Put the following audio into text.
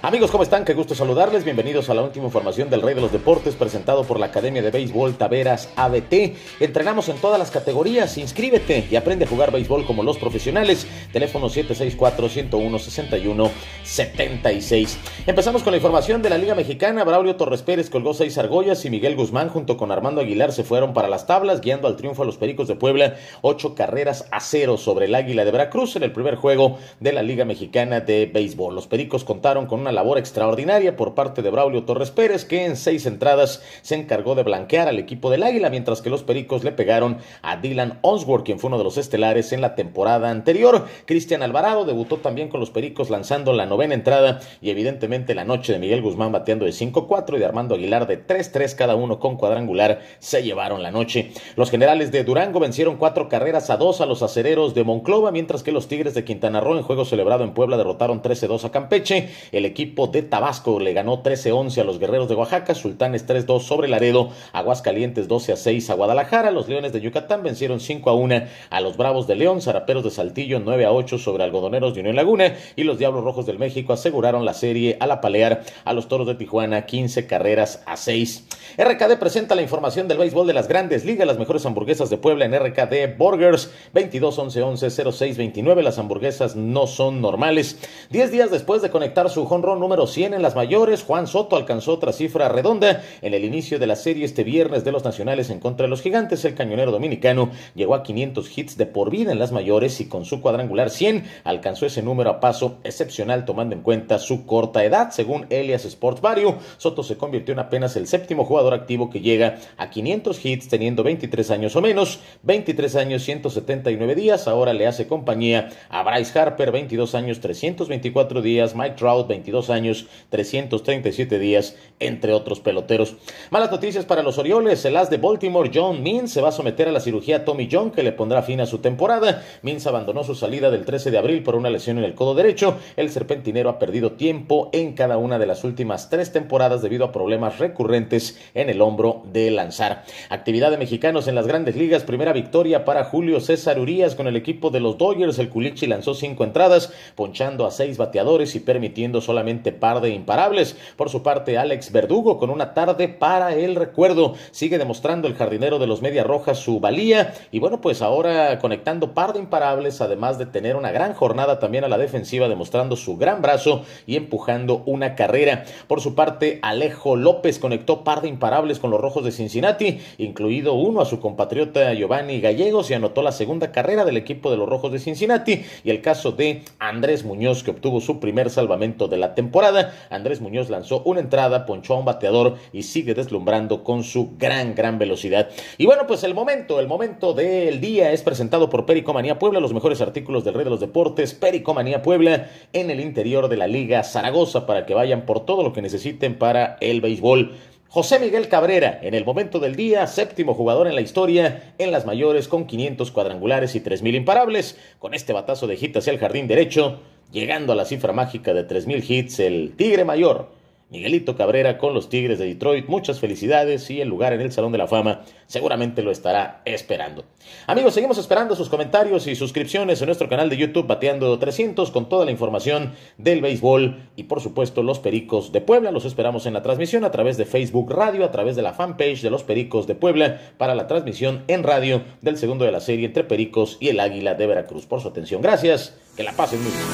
Amigos, ¿cómo están? Qué gusto saludarles. Bienvenidos a la última información del Rey de los Deportes presentado por la Academia de Béisbol Taveras ABT. Entrenamos en todas las categorías. Inscríbete y aprende a jugar béisbol como los profesionales. Teléfono 764-101-6176. Empezamos con la información de la Liga Mexicana. Braulio Torres Pérez colgó seis argollas y Miguel Guzmán junto con Armando Aguilar se fueron para las tablas, guiando al triunfo a los Pericos de Puebla. Ocho carreras a cero sobre el Águila de Veracruz en el primer juego de la Liga Mexicana de Béisbol. Los Pericos contaron con una labor extraordinaria por parte de Braulio Torres Pérez, que en seis entradas se encargó de blanquear al equipo del Águila, mientras que los Pericos le pegaron a Dylan Osworth, quien fue uno de los estelares en la temporada anterior. Cristian Alvarado debutó también con los Pericos lanzando la novena entrada y evidentemente la noche de Miguel Guzmán bateando de 5-4 y de Armando Aguilar de 3-3 cada uno con cuadrangular se llevaron la noche. Los generales de Durango vencieron cuatro carreras a dos a los acereros de Monclova, mientras que los Tigres de Quintana Roo en juego celebrado en Puebla derrotaron 13-2 a Campeche. El equipo equipo de Tabasco le ganó 13-11 a los Guerreros de Oaxaca, Sultanes 3-2 sobre Laredo, Aguascalientes 12-6 a Guadalajara, los Leones de Yucatán vencieron 5-1 a los Bravos de León, Zaraperos de Saltillo 9-8 sobre Algodoneros de Unión Laguna y los Diablos Rojos del México aseguraron la serie al apalear a los Toros de Tijuana 15 carreras a 6. RKD presenta la información del béisbol de las grandes ligas, las mejores hamburguesas de Puebla en RKD Burgers 22 11 11 06 29 las hamburguesas no son normales. 10 días después de conectar su Honro número 100 en las mayores. Juan Soto alcanzó otra cifra redonda en el inicio de la serie este viernes de los Nacionales en contra de los Gigantes. El cañonero dominicano llegó a 500 hits de por vida en las mayores y con su cuadrangular 100 alcanzó ese número a paso excepcional tomando en cuenta su corta edad. Según Elias Sports Barrio, Soto se convirtió en apenas el séptimo jugador activo que llega a 500 hits teniendo 23 años o menos, 23 años 179 días. Ahora le hace compañía a Bryce Harper, 22 años 324 días, Mike Trout, 22 años, 337 días, entre otros peloteros. Malas noticias para los Orioles. El as de Baltimore, John Means, se va a someter a la cirugía Tommy John, que le pondrá fin a su temporada. Means abandonó su salida del 13 de abril por una lesión en el codo derecho. El serpentinero ha perdido tiempo en cada una de las últimas tres temporadas debido a problemas recurrentes en el hombro de lanzar. Actividad de mexicanos en las grandes ligas. Primera victoria para Julio César Urias con el equipo de los Dodgers. El Culichi lanzó cinco entradas, ponchando a seis bateadores y permitiendo solamente par de imparables. Por su parte, Alex Verdugo con una tarde para el recuerdo. Sigue demostrando el jardinero de los Medias Rojas su valía. Y bueno, pues ahora conectando par de imparables, además de tener una gran jornada también a la defensiva, demostrando su gran brazo y empujando una carrera. Por su parte, Alejo López conectó par de imparables con los Rojos de Cincinnati, incluido uno a su compatriota Giovanni Gallegos y anotó la segunda carrera del equipo de los Rojos de Cincinnati. Y el caso de Andrés Muñoz, que obtuvo su primer salvamento de la temporada. Andrés Muñoz lanzó una entrada, ponchó a un bateador y sigue deslumbrando con su gran, gran velocidad. Y bueno, pues el momento, el momento del día es presentado por Pericomanía Puebla, los mejores artículos del Rey de los Deportes, Pericomanía Puebla, en el interior de la Liga Zaragoza, para que vayan por todo lo que necesiten para el béisbol. José Miguel Cabrera, en el momento del día, séptimo jugador en la historia en las mayores con 500 cuadrangulares y 3.000 imparables. Con este batazo de hit hacia el jardín derecho, llegando a la cifra mágica de 3.000 hits, el Tigre Mayor Miguelito Cabrera con los Tigres de Detroit. Muchas felicidades y el lugar en el Salón de la Fama seguramente lo estará esperando. Amigos, seguimos esperando sus comentarios y suscripciones en nuestro canal de YouTube Bateando 300 con toda la información del béisbol y por supuesto los Pericos de Puebla. Los esperamos en la transmisión a través de Facebook Radio, a través de la fanpage de los Pericos de Puebla para la transmisión en radio del segundo de la serie entre Pericos y el Águila de Veracruz. Por su atención, gracias. Que la pasen muy bien.